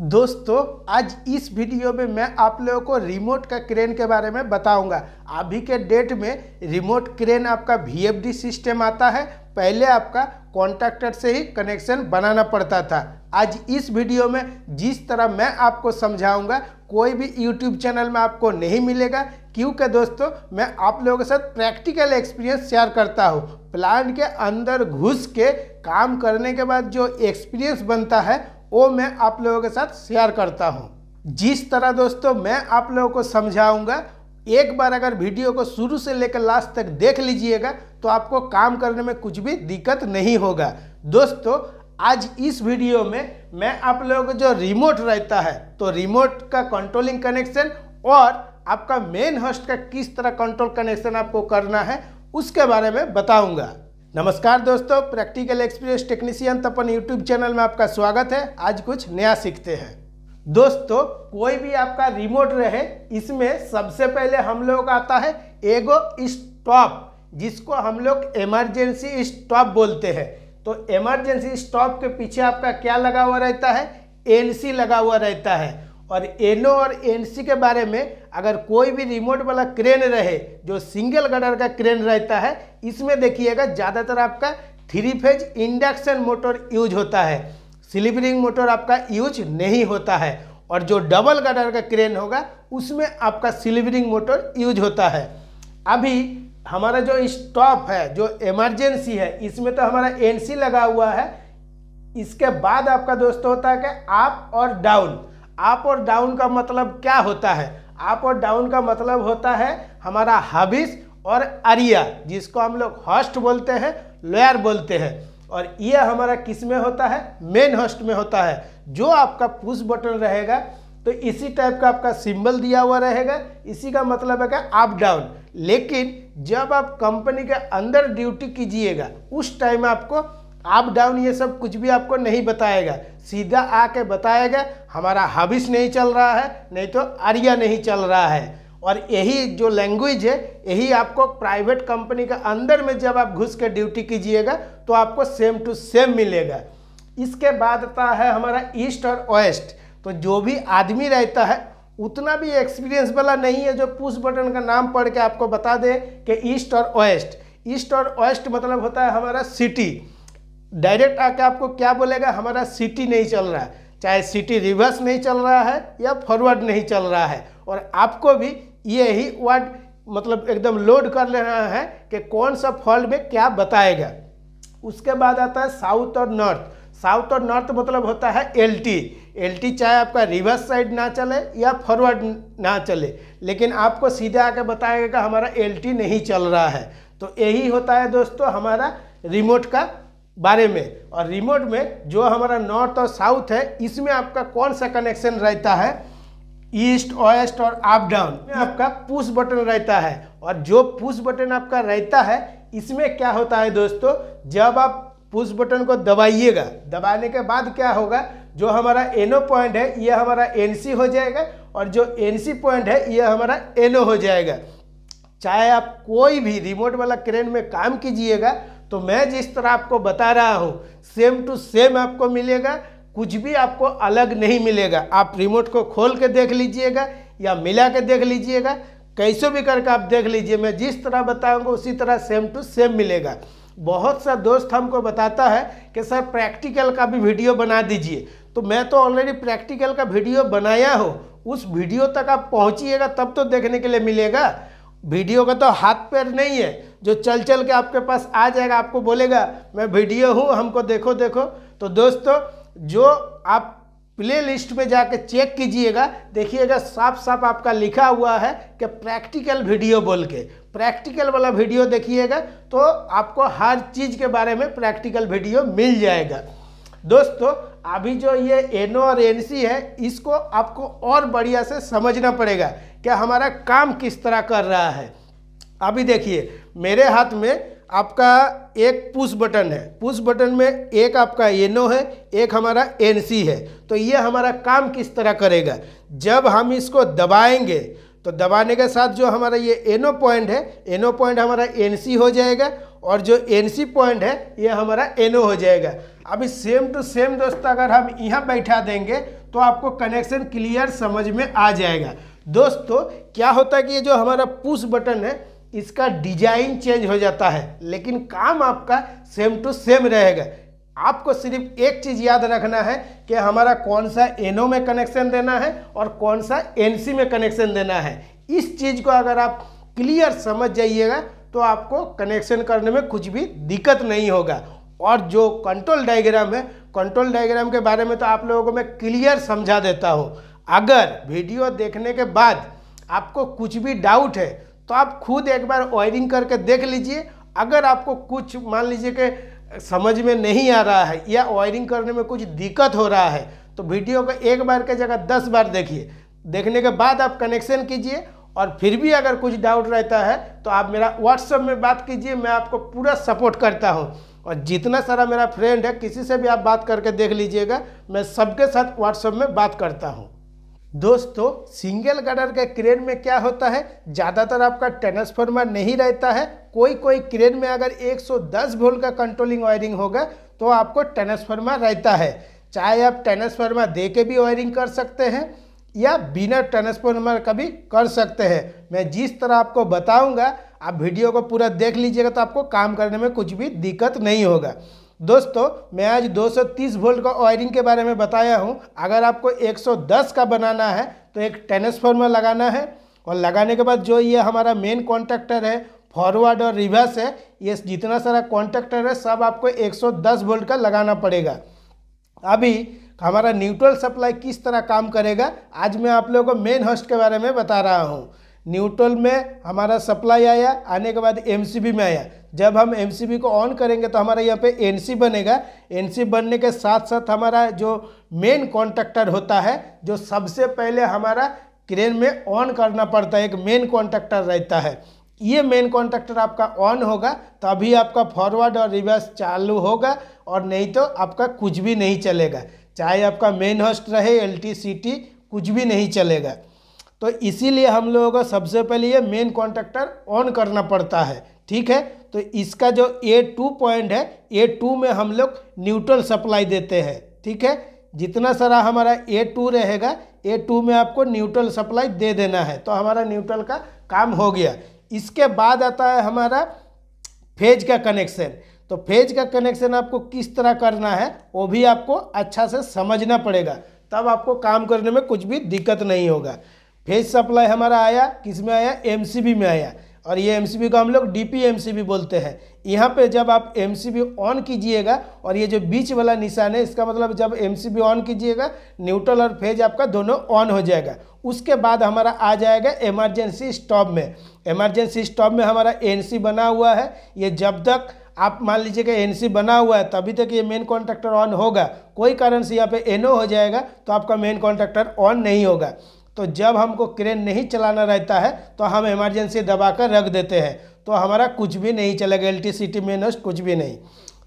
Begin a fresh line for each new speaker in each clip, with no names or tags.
दोस्तों आज इस वीडियो में मैं आप लोगों को रिमोट का क्रेन के बारे में बताऊंगा अभी के डेट में रिमोट क्रेन आपका वी सिस्टम आता है पहले आपका कॉन्ट्रैक्टर से ही कनेक्शन बनाना पड़ता था आज इस वीडियो में जिस तरह मैं आपको समझाऊंगा कोई भी यूट्यूब चैनल में आपको नहीं मिलेगा क्योंकि दोस्तों मैं आप लोगों के साथ प्रैक्टिकल एक्सपीरियंस शेयर करता हूँ प्लांट के अंदर घुस के काम करने के बाद जो एक्सपीरियंस बनता है वो मैं आप लोगों के साथ शेयर करता हूँ जिस तरह दोस्तों मैं आप लोगों को समझाऊंगा एक बार अगर वीडियो को शुरू से लेकर लास्ट तक देख लीजिएगा तो आपको काम करने में कुछ भी दिक्कत नहीं होगा दोस्तों आज इस वीडियो में मैं आप लोगों को जो रिमोट रहता है तो रिमोट का कंट्रोलिंग कनेक्शन और आपका मेन होस्ट का किस तरह कंट्रोल कनेक्शन आपको करना है उसके बारे में बताऊंगा नमस्कार दोस्तों practical experience technician Tapan YouTube channel में आपका स्वागत है आज कुछ नया सीखते हैं दोस्तों कोई भी आपका रिमोट रहे इसमें सबसे पहले हम लोग आता है एगो स्टॉप जिसको हम लोग इमरजेंसी स्टॉप बोलते हैं तो इमरजेंसी स्टॉप के पीछे आपका क्या लगा हुआ रहता है एनसी लगा हुआ रहता है और एनओ और एनसी के बारे में अगर कोई भी रिमोट वाला क्रेन रहे जो सिंगल गडर का क्रेन रहता है इसमें देखिएगा ज़्यादातर आपका three phase induction motor use होता है रिंग मोटर आपका यूज नहीं होता है और जो डबल गडर का क्रेन होगा उसमें आपका स्लीपरिंग मोटर यूज होता है अभी हमारा जो स्टॉप है जो इमरजेंसी है इसमें तो हमारा एनसी लगा हुआ है इसके बाद आपका दोस्त होता है कि आप और डाउन अप और डाउन का मतलब क्या होता है अप और डाउन का मतलब होता है हमारा हबिस और अरिया जिसको हम लोग हॉस्ट बोलते हैं लोयर बोलते हैं और ये हमारा किस में होता है मेन हॉस्ट में होता है जो आपका पुश बटन रहेगा तो इसी टाइप का आपका सिंबल दिया हुआ रहेगा इसी का मतलब है क्या अप डाउन लेकिन जब आप कंपनी के अंदर ड्यूटी कीजिएगा उस टाइम आपको अप डाउन ये सब कुछ भी आपको नहीं बताएगा सीधा आके बताएगा हमारा हबिस नहीं चल रहा है नहीं तो आरिया नहीं चल रहा है और यही जो लैंग्वेज है यही आपको प्राइवेट कंपनी के अंदर में जब आप घुस के ड्यूटी कीजिएगा तो आपको सेम टू सेम मिलेगा इसके बाद आता है हमारा ईस्ट और वेस्ट तो जो भी आदमी रहता है उतना भी एक्सपीरियंस वाला नहीं है जो पुश बटन का नाम पढ़ के आपको बता दे कि ईस्ट और वेस्ट ईस्ट और वेस्ट मतलब होता है हमारा सिटी डायरेक्ट आके आपको क्या बोलेगा हमारा सिटी नहीं चल रहा है चाहे सिटी रिवर्स नहीं चल रहा है या फॉरवर्ड नहीं चल रहा है और आपको भी ये ही वर्ड मतलब एकदम लोड कर लेना है कि कौन सा फॉल्ट में क्या बताएगा उसके बाद आता है साउथ और नॉर्थ साउथ और नॉर्थ मतलब होता है एल टी एल टी चाहे आपका रिवर्स साइड ना चले या फॉरवर्ड ना चले लेकिन आपको सीधे आके बताएगा कि हमारा एल टी नहीं चल रहा है तो यही होता है दोस्तों हमारा रिमोट का बारे में और रिमोट में जो हमारा नॉर्थ और साउथ है इसमें आपका कौन सा कनेक्शन रहता है ईस्ट वेस्ट और अप डाउन में आपका पुश बटन रहता है और जो पुश बटन आपका रहता है इसमें क्या होता है दोस्तों जब आप पुश बटन को दबाइएगा दबाने के बाद क्या होगा जो हमारा एनो पॉइंट है यह हमारा एनसी हो जाएगा और जो एनसी पॉइंट है यह हमारा एनओ हो जाएगा चाहे आप कोई भी रिमोट वाला क्रेन में काम कीजिएगा तो मैं जिस तरह आपको बता रहा हूँ सेम टू सेम आपको मिलेगा कुछ भी आपको अलग नहीं मिलेगा आप रिमोट को खोल के देख लीजिएगा या मिला के देख लीजिएगा कैसे भी करके आप देख लीजिए मैं जिस तरह बताऊंगा उसी तरह सेम टू सेम मिलेगा बहुत सा दोस्त हमको बताता है कि सर प्रैक्टिकल का भी वीडियो बना दीजिए तो मैं तो ऑलरेडी प्रैक्टिकल का वीडियो बनाया हूँ उस वीडियो तक आप पहुँचिएगा तब तो देखने के लिए मिलेगा वीडियो का तो हाथ पैर नहीं है जो चल चल के आपके पास आ जाएगा आपको बोलेगा मैं वीडियो हूँ हमको देखो देखो तो दोस्तों जो आप प्ले लिस्ट में जाके चेक कीजिएगा देखिएगा साफ साफ आपका लिखा हुआ है कि प्रैक्टिकल वीडियो बोल के प्रैक्टिकल वाला वीडियो देखिएगा तो आपको हर चीज़ के बारे में प्रैक्टिकल वीडियो मिल जाएगा दोस्तों अभी जो ये एन और एन सी है इसको आपको और बढ़िया से समझना पड़ेगा क्या हमारा काम किस तरह कर रहा है अभी देखिए मेरे हाथ में आपका एक पुश बटन है पुश बटन में एक आपका एनओ है एक हमारा एनसी है तो ये हमारा काम किस तरह करेगा जब हम इसको दबाएंगे तो दबाने के साथ जो हमारा ये एनओ पॉइंट है एनओ पॉइंट हमारा एनसी हो जाएगा और जो एनसी पॉइंट है ये हमारा एनओ हो जाएगा अभी सेम टू सेम दोस्त अगर हम यहाँ बैठा देंगे तो आपको कनेक्शन क्लियर समझ में आ जाएगा दोस्तों क्या होता है कि ये जो हमारा पुश बटन है इसका डिजाइन चेंज हो जाता है लेकिन काम आपका सेम टू सेम रहेगा आपको सिर्फ एक चीज़ याद रखना है कि हमारा कौन सा एनओ में कनेक्शन देना है और कौन सा एनसी में कनेक्शन देना है इस चीज़ को अगर आप क्लियर समझ जाइएगा तो आपको कनेक्शन करने में कुछ भी दिक्कत नहीं होगा और जो कंट्रोल डायग्राम है कंट्रोल डायग्राम के बारे में तो आप लोगों को मैं क्लियर समझा देता हूँ अगर वीडियो देखने के बाद आपको कुछ भी डाउट है तो आप खुद एक बार वायरिंग करके देख लीजिए अगर आपको कुछ मान लीजिए कि समझ में नहीं आ रहा है या वायरिंग करने में कुछ दिक्कत हो रहा है तो वीडियो को एक बार के जगह दस बार देखिए देखने के बाद आप कनेक्शन कीजिए और फिर भी अगर कुछ डाउट रहता है तो आप मेरा व्हाट्सएप में बात कीजिए मैं आपको पूरा सपोर्ट करता हूँ और जितना सारा मेरा फ्रेंड है किसी से भी आप बात करके देख लीजिएगा मैं सबके साथ व्हाट्सएप में बात करता हूँ दोस्तों सिंगल गडर के क्रेन में क्या होता है ज़्यादातर आपका ट्रांसफार्मर नहीं रहता है कोई कोई क्रेन में अगर 110 वोल्ट का कंट्रोलिंग वायरिंग होगा तो आपको ट्रांसफार्मर रहता है चाहे आप ट्रांसफार्मर दे के भी वायरिंग कर सकते हैं या बिना ट्रांसफॉर्मर का भी कर सकते हैं मैं जिस तरह आपको बताऊंगा आप वीडियो को पूरा देख लीजिएगा तो आपको काम करने में कुछ भी दिक्कत नहीं होगा दोस्तों मैं आज 230 वोल्ट का वायरिंग के बारे में बताया हूं अगर आपको 110 का बनाना है तो एक ट्रांसफॉर्मर लगाना है और लगाने के बाद जो ये हमारा मेन कॉन्ट्रैक्टर है फॉरवर्ड और रिवर्स है ये जितना सारा कॉन्ट्रैक्टर है सब आपको एक वोल्ट का लगाना पड़ेगा अभी हमारा न्यूट्रल सप्लाई किस तरह काम करेगा आज मैं आप लोगों को मेन हॉस्ट के बारे में बता रहा हूँ न्यूट्रल में हमारा सप्लाई आया आने के बाद एमसीबी में आया जब हम एमसीबी को ऑन करेंगे तो हमारा यहाँ पे एनसी बनेगा एनसी बनने के साथ साथ हमारा जो मेन कॉन्ट्रैक्टर होता है जो सबसे पहले हमारा क्रेन में ऑन करना पड़ता है एक मेन कॉन्ट्रैक्टर रहता है ये मेन कॉन्ट्रैक्टर आपका ऑन होगा तभी तो आपका फॉरवर्ड और रिवर्स चालू होगा और नहीं तो आपका कुछ भी नहीं चलेगा चाहे आपका मेन होस्ट रहे एल टी कुछ भी नहीं चलेगा तो इसीलिए हम लोगों को सबसे पहले ये मेन कॉन्ट्रैक्टर ऑन करना पड़ता है ठीक है तो इसका जो ए टू पॉइंट है ए टू में हम लोग न्यूट्रल सप्लाई देते हैं ठीक है जितना सारा हमारा ए टू रहेगा ए टू में आपको न्यूट्रल सप्लाई दे देना है तो हमारा न्यूट्रल का काम हो गया इसके बाद आता है हमारा फेज का कनेक्शन तो फेज का कनेक्शन आपको किस तरह करना है वो भी आपको अच्छा से समझना पड़ेगा तब आपको काम करने में कुछ भी दिक्कत नहीं होगा फेज सप्लाई हमारा आया किस में आया एम में आया और ये एम को हम लोग डीपीएमसीबी बोलते हैं यहाँ पे जब आप एम ऑन कीजिएगा और ये जो बीच वाला निशान है इसका मतलब जब एम ऑन कीजिएगा न्यूट्रल और फेज आपका दोनों ऑन हो जाएगा उसके बाद हमारा आ जाएगा इमरजेंसी स्टॉप में इमरजेंसी स्टॉप में हमारा एन बना हुआ है ये जब तक आप मान लीजिए कि एनसी बना हुआ है तभी तक ये मेन कॉन्ट्रैक्टर ऑन होगा कोई कारण से यहाँ पे एनओ हो जाएगा तो आपका मेन कॉन्ट्रैक्टर ऑन नहीं होगा तो जब हमको क्रेन नहीं चलाना रहता है तो हम इमरजेंसी दबा कर रख देते हैं तो हमारा कुछ भी नहीं चलेगा एल टी सी टी कुछ भी नहीं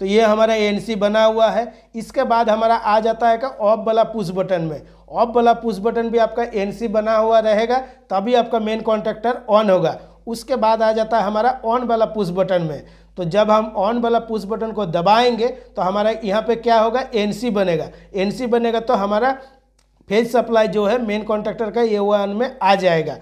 तो ये हमारा एनसी बना हुआ है इसके बाद हमारा आ जाता है का ऑफ वाला पुश बटन में ऑफ वाला पुश बटन भी आपका एनसी बना हुआ रहेगा तभी आपका मेन कॉन्ट्रैक्टर ऑन होगा उसके बाद आ जाता है हमारा ऑन वाला पुश बटन में तो जब हम ऑन वाला पुश बटन को दबाएंगे तो हमारा यहाँ पे क्या होगा एनसी बनेगा एनसी बनेगा तो हमारा फेज सप्लाई जो है मेन कॉन्ट्रेक्टर का ए वन में आ जाएगा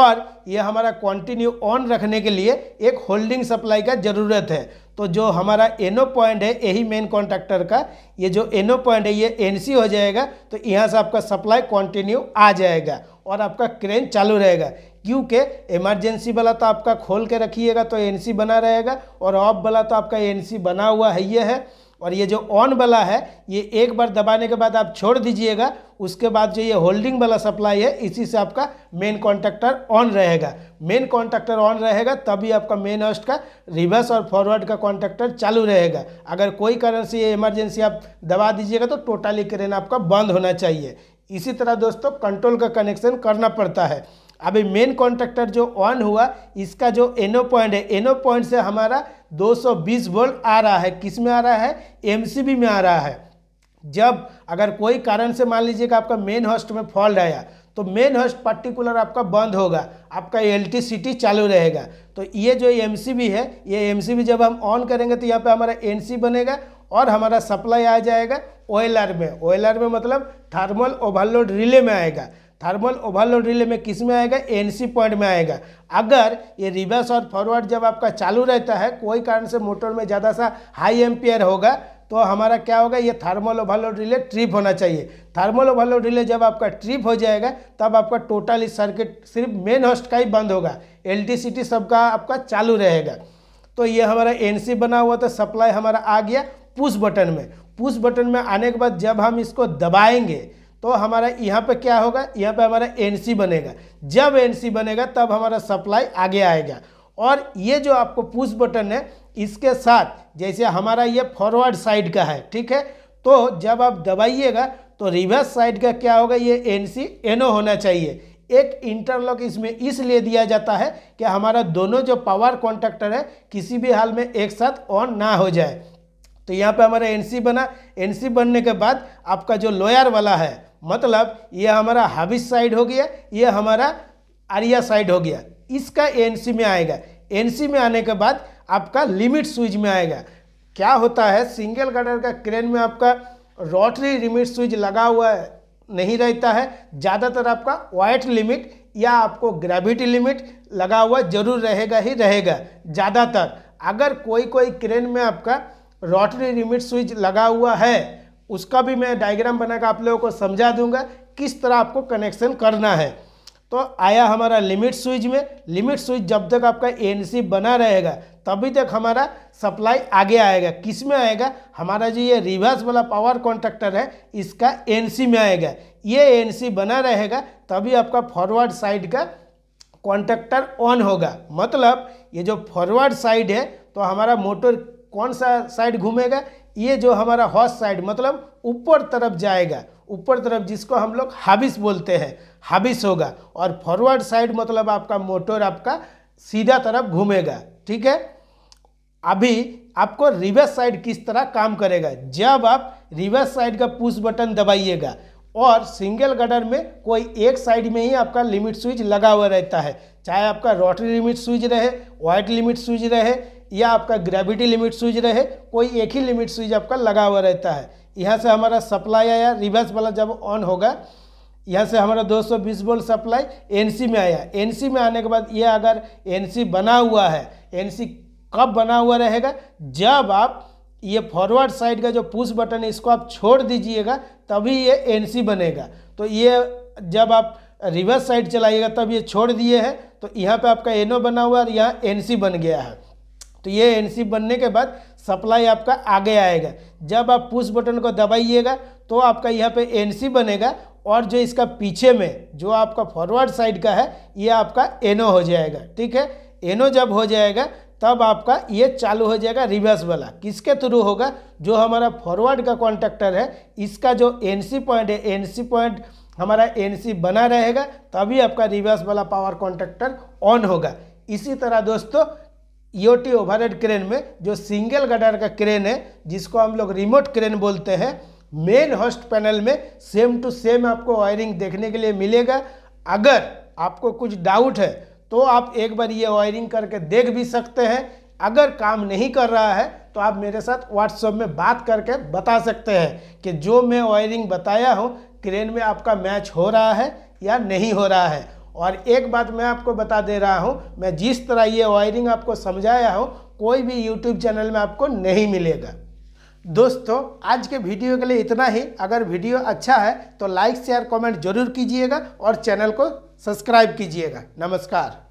और ये हमारा कंटिन्यू ऑन रखने के लिए एक होल्डिंग सप्लाई का ज़रूरत है तो जो हमारा एनो पॉइंट है यही मेन कॉन्ट्रैक्टर का ये जो एनो पॉइंट है ये एनसी हो जाएगा तो यहाँ से आपका सप्लाई कंटिन्यू आ जाएगा और आपका क्रेन चालू रहेगा क्योंकि इमरजेंसी वाला तो आपका खोल के रखिएगा तो एनसी बना रहेगा और ऑफ वाला तो आपका एनसी बना हुआ है ये है और ये जो ऑन वाला है ये एक बार दबाने के बाद आप छोड़ दीजिएगा उसके बाद जो ये होल्डिंग वाला सप्लाई है इसी से आपका मेन कॉन्ट्रैक्टर ऑन रहेगा मेन कॉन्ट्रैक्टर ऑन रहेगा तभी आपका मेन ऑस्ट का रिवर्स और फॉरवर्ड का कॉन्ट्रैक्टर चालू रहेगा अगर कोई कारण से ये इमरजेंसी आप दबा दीजिएगा तो टोटली करेन आपका बंद होना चाहिए इसी तरह दोस्तों कंट्रोल का कनेक्शन करना पड़ता है अभी मेन कॉन्ट्रैक्टर जो ऑन हुआ इसका जो एनो पॉइंट है एनो पॉइंट से हमारा 220 वोल्ट आ रहा है किस में आ रहा है एमसीबी में आ रहा है जब अगर कोई कारण से मान लीजिए कि आपका मेन होस्ट में फॉल्ट आया तो मेन होस्ट पर्टिकुलर आपका बंद होगा आपका एल चालू रहेगा तो ये जो एम है ये एम जब हम ऑन करेंगे तो यहाँ पर हमारा एन बनेगा और हमारा सप्लाई आ जाएगा ओ में ओ में मतलब थर्मल ओवरलोड रिले में आएगा थर्मल ओवरलोड रिले में किस में आएगा एनसी पॉइंट में आएगा अगर ये रिवर्स और फॉरवर्ड जब आपका चालू रहता है कोई कारण से मोटर में ज़्यादा सा हाई एम्पियर होगा तो हमारा क्या होगा ये थर्मल ओवरलोड रिले ट्रिप होना चाहिए थर्मल ओवरलोड रिले जब आपका ट्रिप हो जाएगा तब आपका टोटल इस सर्किट सिर्फ मेन होस्ट का ही बंद होगा एल सबका आपका चालू रहेगा तो ये हमारा एन बना हुआ था सप्लाई हमारा आ गया पुश बटन में पुश बटन में आने के बाद जब हम इसको दबाएंगे तो हमारा यहाँ पे क्या होगा यहाँ पे हमारा एनसी बनेगा जब एनसी बनेगा तब हमारा सप्लाई आगे आएगा और ये जो आपको पुश बटन है इसके साथ जैसे हमारा ये फॉरवर्ड साइड का है ठीक है तो जब आप दबाइएगा तो रिवर्स साइड का क्या होगा ये एन सी ओ होना चाहिए एक इंटरलॉक इसमें इसलिए दिया जाता है कि हमारा दोनों जो पावर कॉन्ट्रैक्टर है किसी भी हाल में एक साथ ऑन ना हो जाए तो यहाँ पे हमारा एनसी बना एनसी बनने के बाद आपका जो लोयर वाला है मतलब ये हमारा हाबिस साइड हो गया ये हमारा आर्या साइड हो गया इसका एनसी में आएगा एनसी में आने के बाद आपका लिमिट स्विच में आएगा क्या होता है सिंगल गडर का क्रेन में आपका रोटरी लिमिट स्विच लगा हुआ है नहीं रहता है ज़्यादातर आपका वाइट लिमिट या आपको ग्रेविटी लिमिट लगा हुआ जरूर रहेगा ही रहेगा ज़्यादातर अगर कोई कोई क्रेन में आपका रोटरी लिमिट स्विच लगा हुआ है उसका भी मैं डायग्राम बनाकर आप लोगों को समझा दूंगा किस तरह आपको कनेक्शन करना है तो आया हमारा लिमिट स्विच में लिमिट स्विच जब तक आपका एनसी बना रहेगा तभी तक हमारा सप्लाई आगे आएगा किस में आएगा हमारा जो ये रिवर्स वाला पावर कॉन्ट्रैक्टर है इसका एनसी में आएगा ये एनसी बना रहेगा तभी आपका फॉरवर्ड साइड का कॉन्ट्रैक्टर ऑन होगा मतलब ये जो फॉरवर्ड साइड है तो हमारा मोटर कौन सा साइड घूमेगा ये जो हमारा हॉस साइड मतलब ऊपर तरफ जाएगा ऊपर तरफ जिसको हम लोग हाबिस बोलते हैं हाबिस होगा और फॉरवर्ड साइड मतलब आपका मोटर आपका सीधा तरफ घूमेगा ठीक है अभी आपको रिवर्स साइड किस तरह काम करेगा जब आप रिवर्स साइड का पुश बटन दबाइएगा और सिंगल गडर में कोई एक साइड में ही आपका लिमिट स्विच लगा हुआ रहता है चाहे आपका रोटरी लिमिट स्विच रहे वाइट लिमिट स्विच रहे या आपका ग्रेविटी लिमिट स्विच रहे कोई एक ही लिमिट स्विच आपका लगा हुआ रहता है यहाँ से हमारा सप्लाई आया रिवर्स वाला जब ऑन होगा यहाँ से हमारा 220 वोल्ट सप्लाई एन में आया एन में आने के बाद ये अगर एन बना हुआ है एन कब बना हुआ रहेगा जब आप ये फॉरवर्ड साइड का जो पुश बटन है इसको आप छोड़ दीजिएगा तभी ये एन बनेगा तो ये जब आप रिवर्स साइड चलाइएगा तब ये छोड़ दिए हैं तो यहाँ पे आपका एनओ बना हुआ है और यहाँ एन बन गया है तो ये एन बनने के बाद सप्लाई आपका आगे आएगा जब आप पुश बटन को दबाइएगा तो आपका यहाँ पे एन बनेगा और जो इसका पीछे में जो आपका फॉरवर्ड साइड का है ये आपका एनो हो जाएगा ठीक है एनो जब हो जाएगा तब आपका ये चालू हो जाएगा रिवर्स वाला किसके थ्रू होगा जो हमारा फॉरवर्ड का कॉन्टेक्टर है इसका जो एन पॉइंट है एन पॉइंट हमारा एन बना रहेगा तभी आपका रिवर्स वाला पावर कॉन्टेक्टर ऑन होगा इसी तरह दोस्तों ईओटी ओवरहेड क्रेन में जो सिंगल गटर का क्रेन है जिसको हम लोग रिमोट क्रेन बोलते हैं मेन होस्ट पैनल में सेम टू सेम आपको वायरिंग देखने के लिए मिलेगा अगर आपको कुछ डाउट है तो आप एक बार ये वायरिंग करके देख भी सकते हैं अगर काम नहीं कर रहा है तो आप मेरे साथ व्हाट्सएप में बात करके बता सकते हैं कि जो मैं वायरिंग बताया हूँ क्रेन में आपका मैच हो रहा है या नहीं हो रहा है और एक बात मैं आपको बता दे रहा हूँ मैं जिस तरह ये वायरिंग आपको समझाया हूँ कोई भी यूट्यूब चैनल में आपको नहीं मिलेगा दोस्तों आज के वीडियो के लिए इतना ही अगर वीडियो अच्छा है तो लाइक शेयर कमेंट जरूर कीजिएगा और चैनल को सब्सक्राइब कीजिएगा नमस्कार